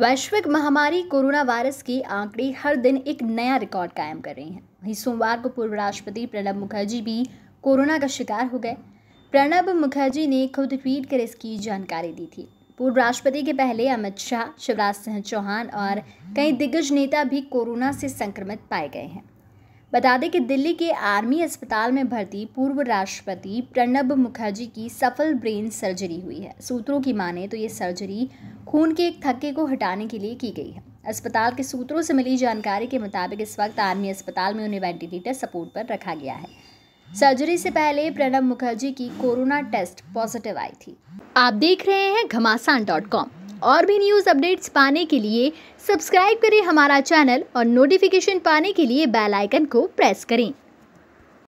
वैश्विक महामारी corona virus के आंकड़े हर दिन एक नया रिकॉर्ड कायम कर रही हैं वहीं सोमवार को पूर्व राष्ट्रपति प्रणब मुखर्जी भी कोरोना का शिकार हो गए प्रणब मुखर्जी ने खुद ट्वीट कर इसकी जानकारी दी थी पूर्व राष्ट्रपति के पहले अमित शाह शिवराज सिंह चौहान और कई दिग्गज नेता भी कोरोना से संक्रमित पाए गए हैं बता दें कि दिल्ली के आर्मी अस्पताल में भर्ती पूर्व राष्ट्रपति प्रणब मुखर्जी की सफल ब्रेन सर्जरी हुई है सूत्रों की माने तो ये सर्जरी खून के एक थक्के को हटाने के लिए की गई है अस्पताल के सूत्रों से मिली जानकारी के मुताबिक इस वक्त आर्मी अस्पताल में उन्हें वेंटिलेटर सपोर्ट पर रखा गया है सर्जरी से पहले प्रणब मुखर्जी की कोरोना टेस्ट पॉजिटिव आई थी आप देख रहे हैं घमासान डॉट कॉम और भी न्यूज़ अपडेट्स पाने के लिए सब्सक्राइब करें हमारा चैनल और नोटिफिकेशन पाने के लिए बेल आइकन को प्रेस करें